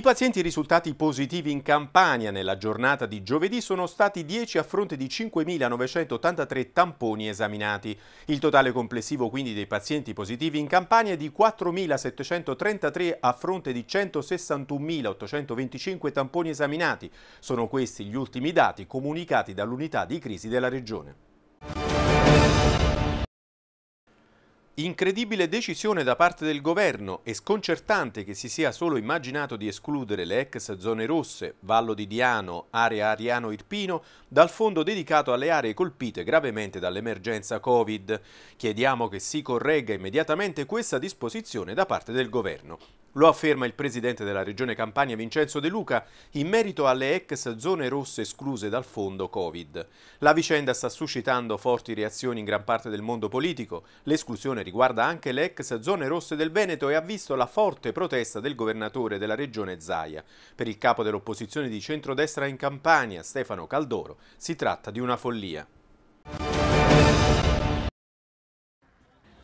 I pazienti risultati positivi in Campania nella giornata di giovedì sono stati 10 a fronte di 5.983 tamponi esaminati. Il totale complessivo quindi dei pazienti positivi in Campania è di 4.733 a fronte di 161.825 tamponi esaminati. Sono questi gli ultimi dati comunicati dall'unità di crisi della Regione. Incredibile decisione da parte del governo e sconcertante che si sia solo immaginato di escludere le ex zone rosse, Vallo di Diano, area Ariano-Irpino, dal fondo dedicato alle aree colpite gravemente dall'emergenza Covid. Chiediamo che si corregga immediatamente questa disposizione da parte del governo. Lo afferma il presidente della Regione Campania Vincenzo De Luca in merito alle ex zone rosse escluse dal fondo Covid. La vicenda sta suscitando forti reazioni in gran parte del mondo politico. L'esclusione riguarda anche le ex zone rosse del Veneto e ha visto la forte protesta del governatore della Regione Zaia. Per il capo dell'opposizione di centrodestra in Campania, Stefano Caldoro, si tratta di una follia.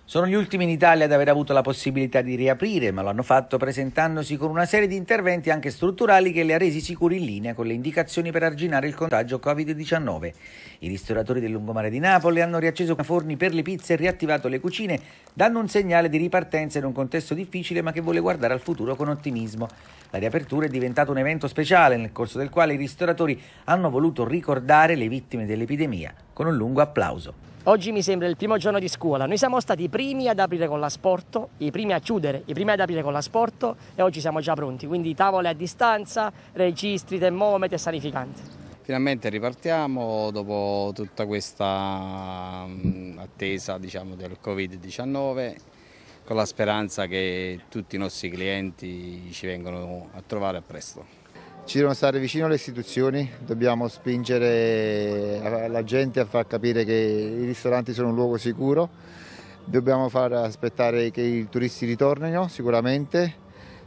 Sono gli ultimi in Italia ad aver avuto la possibilità di riaprire, ma lo hanno fatto presentandosi con una serie di interventi anche strutturali che le ha resi sicuri in linea con le indicazioni per arginare il contagio Covid-19. I ristoratori del lungomare di Napoli hanno riacceso i forni per le pizze e riattivato le cucine, dando un segnale di ripartenza in un contesto difficile ma che vuole guardare al futuro con ottimismo. La riapertura è diventata un evento speciale nel corso del quale i ristoratori hanno voluto ricordare le vittime dell'epidemia con un lungo applauso. Oggi mi sembra il primo giorno di scuola. Noi siamo stati i primi ad aprire con l'asporto, i primi a chiudere, i primi ad aprire con l'asporto e oggi siamo già pronti. Quindi tavole a distanza, registri, termometri e sanificanti. Finalmente ripartiamo dopo tutta questa mm, attesa diciamo, del Covid-19 con la speranza che tutti i nostri clienti ci vengano a trovare a presto ci devono stare vicino le istituzioni, dobbiamo spingere la gente a far capire che i ristoranti sono un luogo sicuro, dobbiamo far aspettare che i turisti ritornino sicuramente,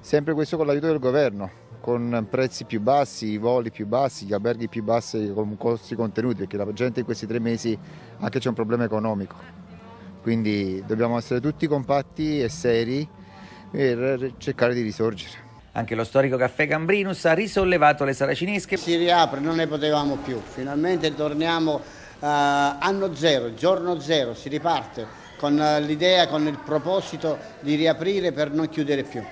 sempre questo con l'aiuto del governo, con prezzi più bassi, voli più bassi, gli alberghi più bassi con costi contenuti, perché la gente in questi tre mesi anche c'è un problema economico. Quindi dobbiamo essere tutti compatti e seri per cercare di risorgere. Anche lo storico caffè Cambrinus ha risollevato le saracinesche. Si riapre, non ne potevamo più. Finalmente torniamo eh, anno zero, giorno zero, si riparte con eh, l'idea, con il proposito di riaprire per non chiudere più.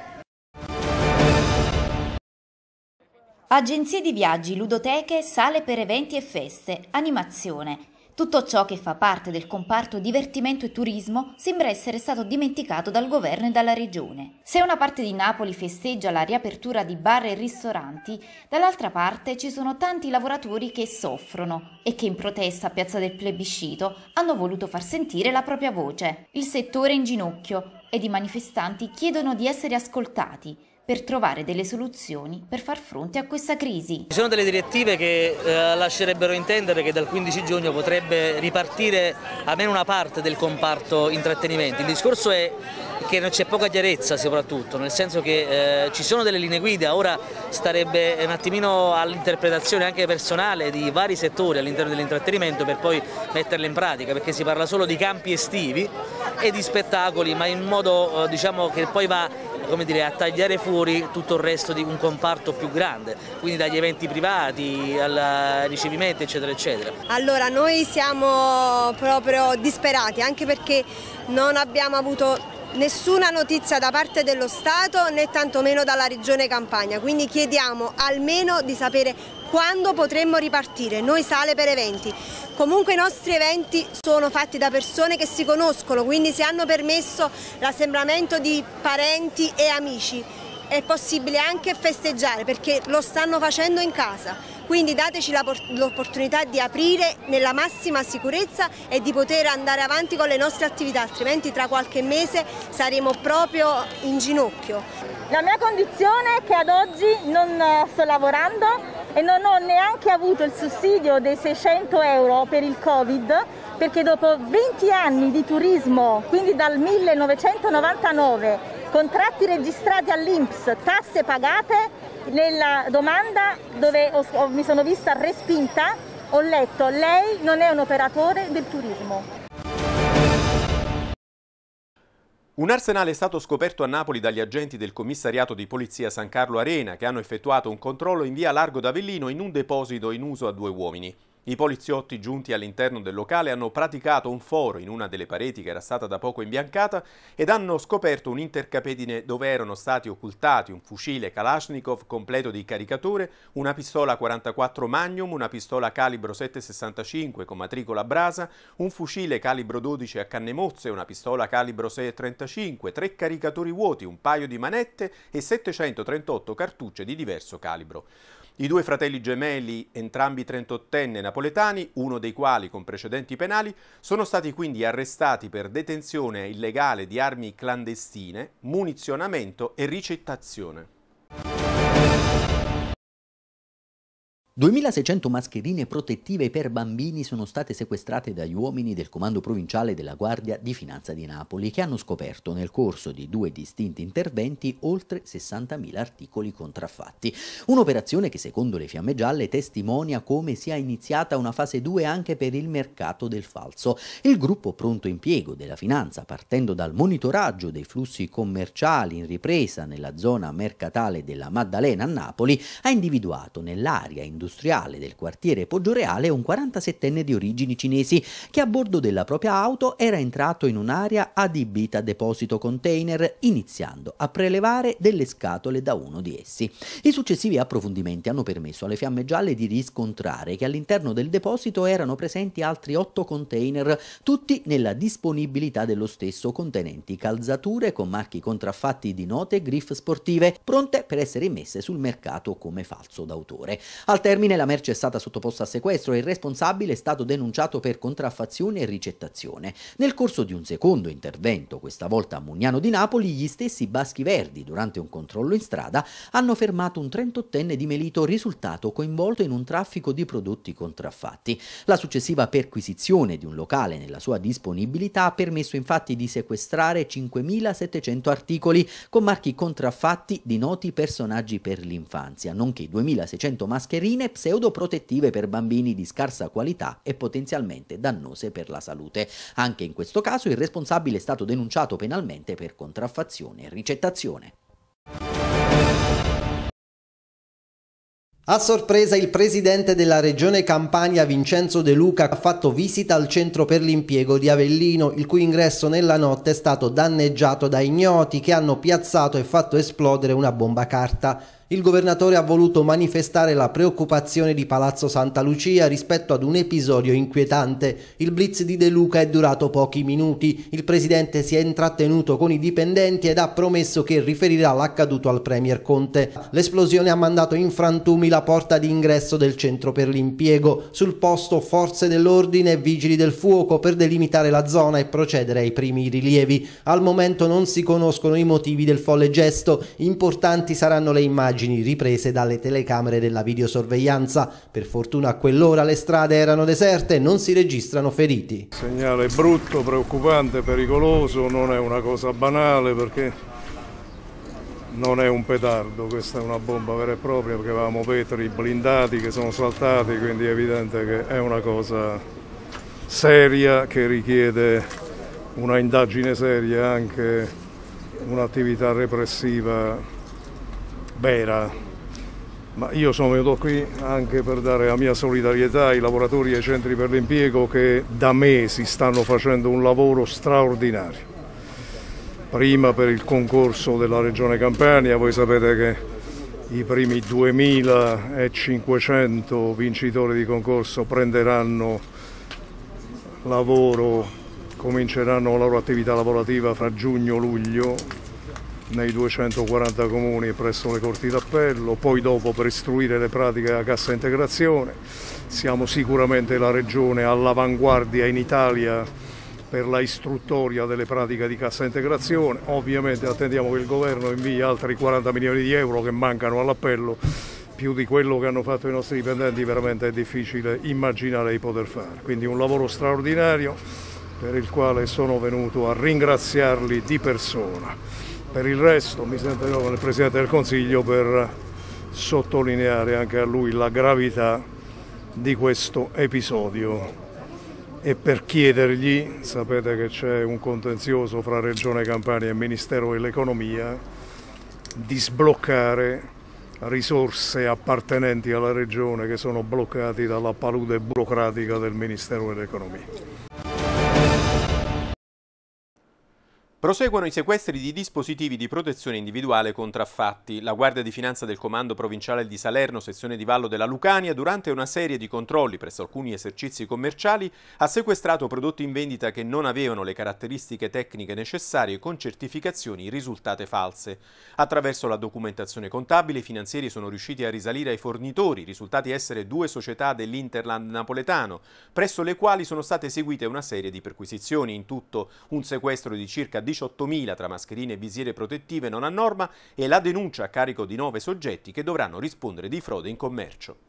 Agenzie di viaggi, ludoteche, sale per eventi e feste, animazione. Tutto ciò che fa parte del comparto divertimento e turismo sembra essere stato dimenticato dal governo e dalla regione. Se una parte di Napoli festeggia la riapertura di bar e ristoranti, dall'altra parte ci sono tanti lavoratori che soffrono e che in protesta a Piazza del Plebiscito hanno voluto far sentire la propria voce. Il settore è in ginocchio ed i manifestanti chiedono di essere ascoltati per trovare delle soluzioni per far fronte a questa crisi. Ci sono delle direttive che eh, lascerebbero intendere che dal 15 giugno potrebbe ripartire almeno una parte del comparto intrattenimento. Il discorso è che non c'è poca chiarezza soprattutto, nel senso che eh, ci sono delle linee guida, ora starebbe un attimino all'interpretazione anche personale di vari settori all'interno dell'intrattenimento per poi metterle in pratica, perché si parla solo di campi estivi e di spettacoli, ma in modo eh, diciamo, che poi va come dire, a tagliare fuori tutto il resto di un comparto più grande, quindi dagli eventi privati al ricevimento eccetera eccetera. Allora noi siamo proprio disperati anche perché non abbiamo avuto nessuna notizia da parte dello Stato né tantomeno dalla Regione Campania, quindi chiediamo almeno di sapere quando potremmo ripartire, noi sale per eventi. Comunque i nostri eventi sono fatti da persone che si conoscono, quindi se hanno permesso l'assembramento di parenti e amici è possibile anche festeggiare perché lo stanno facendo in casa. Quindi dateci l'opportunità di aprire nella massima sicurezza e di poter andare avanti con le nostre attività, altrimenti tra qualche mese saremo proprio in ginocchio. La mia condizione è che ad oggi non sto lavorando e non ho neanche avuto il sussidio dei 600 euro per il Covid perché dopo 20 anni di turismo, quindi dal 1999, contratti registrati all'Inps, tasse pagate, nella domanda dove ho, ho, mi sono vista respinta ho letto lei non è un operatore del turismo. Un arsenale è stato scoperto a Napoli dagli agenti del commissariato di polizia San Carlo Arena che hanno effettuato un controllo in via Largo d'Avellino in un deposito in uso a due uomini. I poliziotti giunti all'interno del locale hanno praticato un foro in una delle pareti che era stata da poco imbiancata ed hanno scoperto un intercapedine dove erano stati occultati un fucile Kalashnikov completo di caricature, una pistola 44 Magnum, una pistola calibro 7,65 con matricola brasa, un fucile calibro 12 a canne mozze, una pistola calibro 6,35, tre caricatori vuoti, un paio di manette e 738 cartucce di diverso calibro. I due fratelli gemelli, entrambi 38enne napoletani, uno dei quali con precedenti penali, sono stati quindi arrestati per detenzione illegale di armi clandestine, munizionamento e ricettazione. 2600 mascherine protettive per bambini sono state sequestrate dagli uomini del Comando Provinciale della Guardia di Finanza di Napoli che hanno scoperto nel corso di due distinti interventi oltre 60.000 articoli contraffatti. Un'operazione che secondo le fiamme gialle testimonia come sia iniziata una fase 2 anche per il mercato del falso. Il gruppo pronto impiego della finanza partendo dal monitoraggio dei flussi commerciali in ripresa nella zona mercatale della Maddalena a Napoli ha individuato nell'area industriale industriale del quartiere Poggioreale un 47enne di origini cinesi che a bordo della propria auto era entrato in un'area adibita a deposito container iniziando a prelevare delle scatole da uno di essi. I successivi approfondimenti hanno permesso alle fiamme gialle di riscontrare che all'interno del deposito erano presenti altri 8 container, tutti nella disponibilità dello stesso contenenti calzature con marchi contraffatti di note e griff sportive, pronte per essere immesse sul mercato come falso d'autore. Al termine termine la merce è stata sottoposta a sequestro e il responsabile è stato denunciato per contraffazione e ricettazione. Nel corso di un secondo intervento, questa volta a Mugnano di Napoli, gli stessi Baschi Verdi, durante un controllo in strada, hanno fermato un 38enne di Melito risultato coinvolto in un traffico di prodotti contraffatti. La successiva perquisizione di un locale nella sua disponibilità ha permesso infatti di sequestrare 5.700 articoli con marchi contraffatti di noti personaggi per l'infanzia, nonché 2.600 mascherine medicine pseudoprotettive per bambini di scarsa qualità e potenzialmente dannose per la salute. Anche in questo caso il responsabile è stato denunciato penalmente per contraffazione e ricettazione. A sorpresa il presidente della regione Campania Vincenzo De Luca ha fatto visita al centro per l'impiego di Avellino, il cui ingresso nella notte è stato danneggiato da ignoti che hanno piazzato e fatto esplodere una bomba carta il governatore ha voluto manifestare la preoccupazione di Palazzo Santa Lucia rispetto ad un episodio inquietante. Il blitz di De Luca è durato pochi minuti, il presidente si è intrattenuto con i dipendenti ed ha promesso che riferirà l'accaduto al premier Conte. L'esplosione ha mandato in frantumi la porta d'ingresso del centro per l'impiego, sul posto forze dell'ordine e vigili del fuoco per delimitare la zona e procedere ai primi rilievi. Al momento non si conoscono i motivi del folle gesto, importanti saranno le immagini immagini riprese dalle telecamere della videosorveglianza. Per fortuna a quell'ora le strade erano deserte e non si registrano feriti. Segnale brutto, preoccupante, pericoloso, non è una cosa banale perché non è un petardo, questa è una bomba vera e propria perché avevamo vetri blindati che sono saltati, quindi è evidente che è una cosa seria che richiede una indagine seria anche un'attività repressiva Bera. Ma io sono venuto qui anche per dare la mia solidarietà ai lavoratori e ai centri per l'impiego che da mesi stanno facendo un lavoro straordinario. Prima per il concorso della Regione Campania, voi sapete che i primi 2500 vincitori di concorso prenderanno lavoro, cominceranno la loro attività lavorativa fra giugno e luglio nei 240 comuni presso le corti d'appello, poi dopo per istruire le pratiche a cassa integrazione. Siamo sicuramente la regione all'avanguardia in Italia per la istruttoria delle pratiche di cassa integrazione. Ovviamente attendiamo che il governo invii altri 40 milioni di euro che mancano all'appello. Più di quello che hanno fatto i nostri dipendenti veramente è difficile immaginare di poter fare. Quindi un lavoro straordinario per il quale sono venuto a ringraziarli di persona. Per il resto mi sento di nuovo con il Presidente del Consiglio per sottolineare anche a lui la gravità di questo episodio e per chiedergli, sapete che c'è un contenzioso fra Regione Campania e Ministero dell'Economia, di sbloccare risorse appartenenti alla Regione che sono bloccate dalla palude burocratica del Ministero dell'Economia. Proseguono i sequestri di dispositivi di protezione individuale contraffatti. La Guardia di Finanza del Comando Provinciale di Salerno, sezione di Vallo della Lucania, durante una serie di controlli presso alcuni esercizi commerciali, ha sequestrato prodotti in vendita che non avevano le caratteristiche tecniche necessarie con certificazioni risultate false. Attraverso la documentazione contabile, i finanzieri sono riusciti a risalire ai fornitori, risultati essere due società dell'Interland napoletano, presso le quali sono state eseguite una serie di perquisizioni. In tutto un sequestro di circa 18.000 tra mascherine e visiere protettive non a norma e la denuncia a carico di nove soggetti che dovranno rispondere di frode in commercio.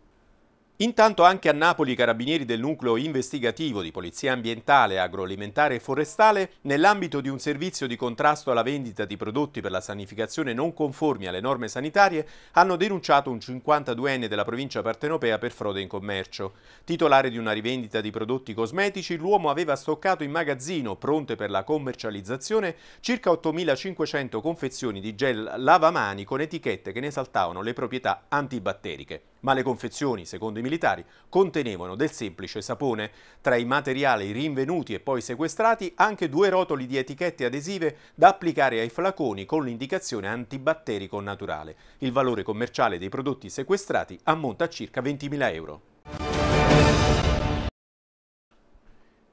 Intanto anche a Napoli i carabinieri del nucleo investigativo di polizia ambientale, agroalimentare e forestale, nell'ambito di un servizio di contrasto alla vendita di prodotti per la sanificazione non conformi alle norme sanitarie, hanno denunciato un 52enne della provincia partenopea per frode in commercio. Titolare di una rivendita di prodotti cosmetici, l'uomo aveva stoccato in magazzino, pronte per la commercializzazione, circa 8.500 confezioni di gel lavamani con etichette che ne saltavano le proprietà antibatteriche ma le confezioni, secondo i militari, contenevano del semplice sapone. Tra i materiali rinvenuti e poi sequestrati anche due rotoli di etichette adesive da applicare ai flaconi con l'indicazione antibatterico naturale. Il valore commerciale dei prodotti sequestrati ammonta a circa 20.000 euro.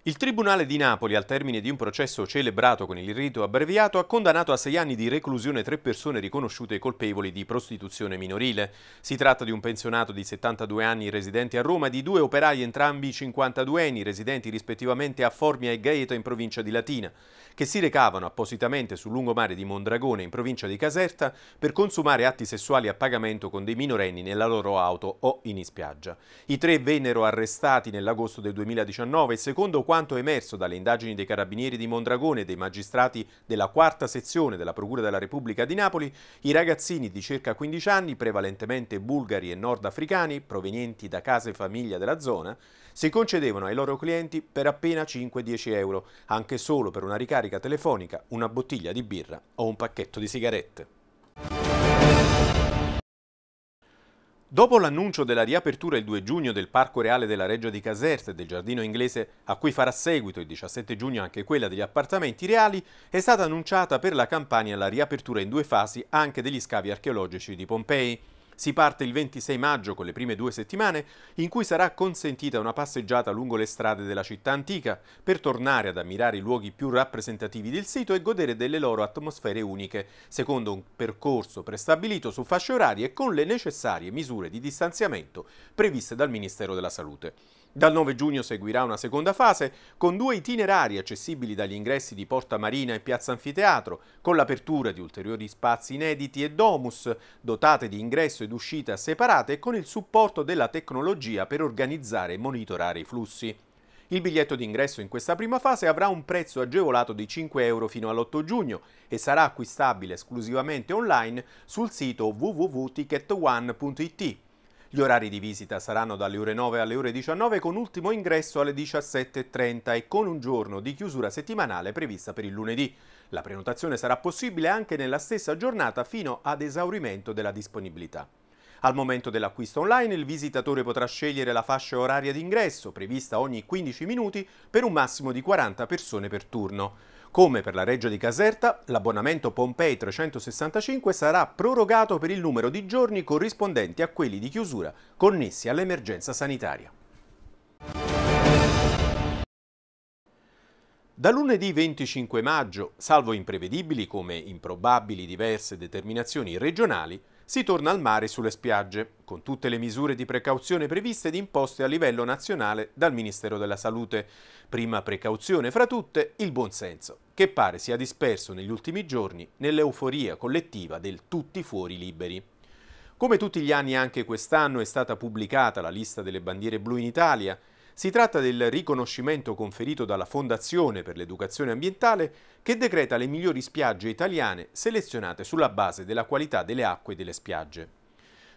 Il Tribunale di Napoli, al termine di un processo celebrato con il rito abbreviato, ha condannato a sei anni di reclusione tre persone riconosciute colpevoli di prostituzione minorile. Si tratta di un pensionato di 72 anni residente a Roma e di due operai entrambi 52 anni residenti rispettivamente a Formia e Gaeta in provincia di Latina, che si recavano appositamente sul lungomare di Mondragone in provincia di Caserta per consumare atti sessuali a pagamento con dei minorenni nella loro auto o in spiaggia. I tre vennero arrestati nell'agosto del 2019 e secondo quanto quanto emerso dalle indagini dei carabinieri di Mondragone e dei magistrati della quarta sezione della Procura della Repubblica di Napoli, i ragazzini di circa 15 anni, prevalentemente bulgari e nordafricani, provenienti da case e famiglia della zona, si concedevano ai loro clienti per appena 5-10 euro, anche solo per una ricarica telefonica, una bottiglia di birra o un pacchetto di sigarette. Dopo l'annuncio della riapertura il 2 giugno del Parco Reale della Reggia di Caserta e del Giardino Inglese, a cui farà seguito il 17 giugno anche quella degli appartamenti reali, è stata annunciata per la Campania la riapertura in due fasi anche degli scavi archeologici di Pompei. Si parte il 26 maggio con le prime due settimane in cui sarà consentita una passeggiata lungo le strade della città antica per tornare ad ammirare i luoghi più rappresentativi del sito e godere delle loro atmosfere uniche, secondo un percorso prestabilito su fasce orarie e con le necessarie misure di distanziamento previste dal Ministero della Salute. Dal 9 giugno seguirà una seconda fase con due itinerari accessibili dagli ingressi di Porta Marina e Piazza Anfiteatro, con l'apertura di ulteriori spazi inediti e domus, dotate di ingresso ed uscita separate e con il supporto della tecnologia per organizzare e monitorare i flussi. Il biglietto d'ingresso in questa prima fase avrà un prezzo agevolato di 5 euro fino all'8 giugno e sarà acquistabile esclusivamente online sul sito www.ticketone.it. Gli orari di visita saranno dalle ore 9 alle ore 19 con ultimo ingresso alle 17.30 e con un giorno di chiusura settimanale prevista per il lunedì. La prenotazione sarà possibile anche nella stessa giornata fino ad esaurimento della disponibilità. Al momento dell'acquisto online il visitatore potrà scegliere la fascia oraria d'ingresso prevista ogni 15 minuti per un massimo di 40 persone per turno. Come per la Reggio di Caserta, l'abbonamento Pompei 365 sarà prorogato per il numero di giorni corrispondenti a quelli di chiusura connessi all'emergenza sanitaria. Da lunedì 25 maggio, salvo imprevedibili come improbabili diverse determinazioni regionali, si torna al mare sulle spiagge, con tutte le misure di precauzione previste ed imposte a livello nazionale dal Ministero della Salute. Prima precauzione fra tutte, il buonsenso, che pare sia disperso negli ultimi giorni nell'euforia collettiva del tutti fuori liberi. Come tutti gli anni anche quest'anno è stata pubblicata la lista delle bandiere blu in Italia, si tratta del riconoscimento conferito dalla Fondazione per l'Educazione Ambientale che decreta le migliori spiagge italiane selezionate sulla base della qualità delle acque e delle spiagge.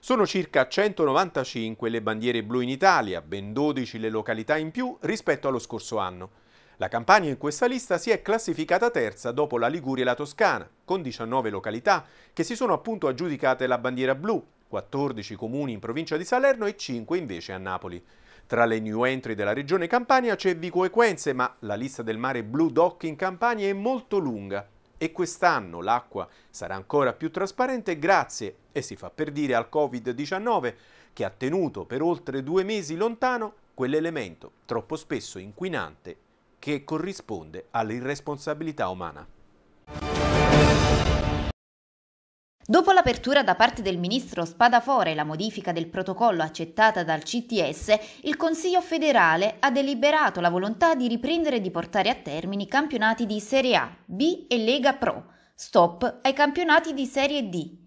Sono circa 195 le bandiere blu in Italia, ben 12 le località in più rispetto allo scorso anno. La Campania in questa lista si è classificata terza dopo la Liguria e la Toscana, con 19 località che si sono appunto aggiudicate la bandiera blu, 14 comuni in provincia di Salerno e 5 invece a Napoli. Tra le new entry della regione Campania c'è Vico Equense, ma la lista del mare Blue Dock in Campania è molto lunga e quest'anno l'acqua sarà ancora più trasparente grazie, e si fa per dire, al Covid-19 che ha tenuto per oltre due mesi lontano quell'elemento troppo spesso inquinante che corrisponde all'irresponsabilità umana. Dopo l'apertura da parte del ministro Spadafora e la modifica del protocollo accettata dal CTS, il Consiglio federale ha deliberato la volontà di riprendere e di portare a termine i campionati di Serie A, B e Lega Pro, stop ai campionati di Serie D.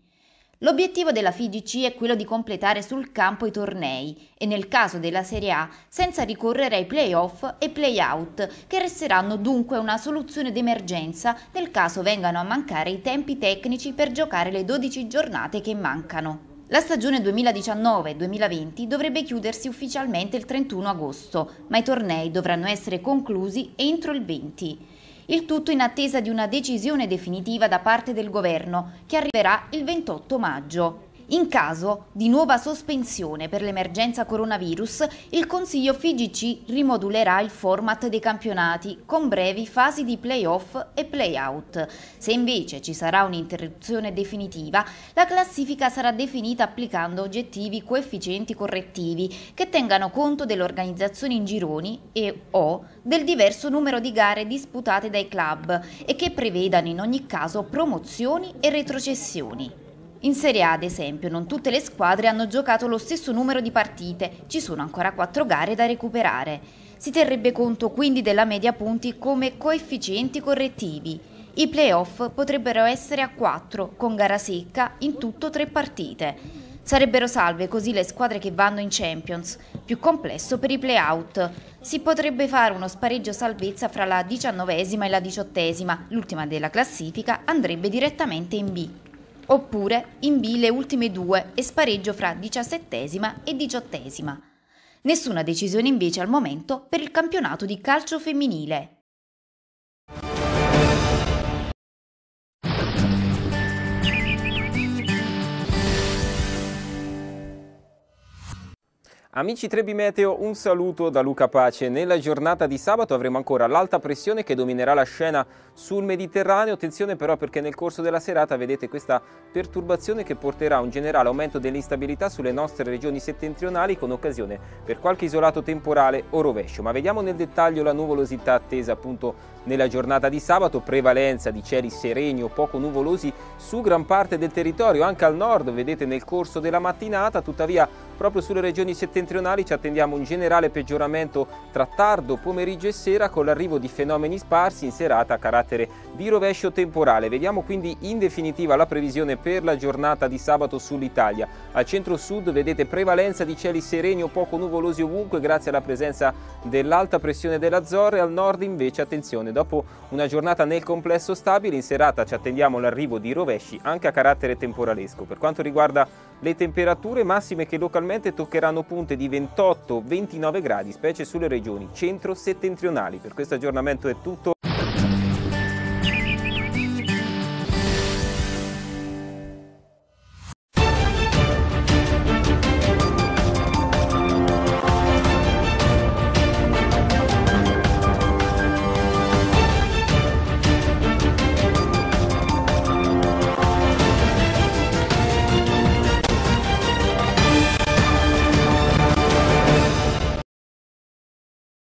L'obiettivo della FIGC è quello di completare sul campo i tornei e nel caso della Serie A senza ricorrere ai playoff e playout che resteranno dunque una soluzione d'emergenza nel caso vengano a mancare i tempi tecnici per giocare le 12 giornate che mancano. La stagione 2019-2020 dovrebbe chiudersi ufficialmente il 31 agosto, ma i tornei dovranno essere conclusi entro il 20. Il tutto in attesa di una decisione definitiva da parte del governo che arriverà il 28 maggio. In caso di nuova sospensione per l'emergenza coronavirus, il Consiglio FIGC rimodulerà il format dei campionati con brevi fasi di playoff e playout. Se invece ci sarà un'interruzione definitiva, la classifica sarà definita applicando oggettivi coefficienti correttivi che tengano conto dell'organizzazione in gironi e o del diverso numero di gare disputate dai club e che prevedano in ogni caso promozioni e retrocessioni. In Serie A, ad esempio, non tutte le squadre hanno giocato lo stesso numero di partite, ci sono ancora quattro gare da recuperare. Si terrebbe conto quindi della media punti come coefficienti correttivi. I playoff potrebbero essere a quattro, con gara secca, in tutto tre partite. Sarebbero salve così le squadre che vanno in Champions, più complesso per i playout. Si potrebbe fare uno spareggio salvezza fra la diciannovesima e la diciottesima, l'ultima della classifica andrebbe direttamente in B oppure in B le ultime due e spareggio fra diciassettesima e diciottesima. Nessuna decisione invece al momento per il campionato di calcio femminile. Amici Trebi Meteo, un saluto da Luca Pace. Nella giornata di sabato avremo ancora l'alta pressione che dominerà la scena sul Mediterraneo. Attenzione però perché nel corso della serata vedete questa perturbazione che porterà a un generale aumento dell'instabilità sulle nostre regioni settentrionali con occasione per qualche isolato temporale o rovescio. Ma vediamo nel dettaglio la nuvolosità attesa appunto nella giornata di sabato, prevalenza di cieli sereni o poco nuvolosi su gran parte del territorio, anche al nord, vedete nel corso della mattinata, tuttavia Proprio sulle regioni settentrionali ci attendiamo un generale peggioramento tra tardo pomeriggio e sera con l'arrivo di fenomeni sparsi in serata a carattere di rovescio temporale. Vediamo quindi in definitiva la previsione per la giornata di sabato sull'Italia. Al centro-sud vedete prevalenza di cieli sereni o poco nuvolosi ovunque grazie alla presenza dell'alta pressione della Zorra e al nord invece attenzione dopo una giornata nel complesso stabile in serata ci attendiamo l'arrivo di rovesci anche a carattere temporalesco. Per quanto riguarda le temperature massime che localmente probabilmente toccheranno punte di 28-29 gradi, specie sulle regioni centro-settentrionali. Per questo aggiornamento è tutto.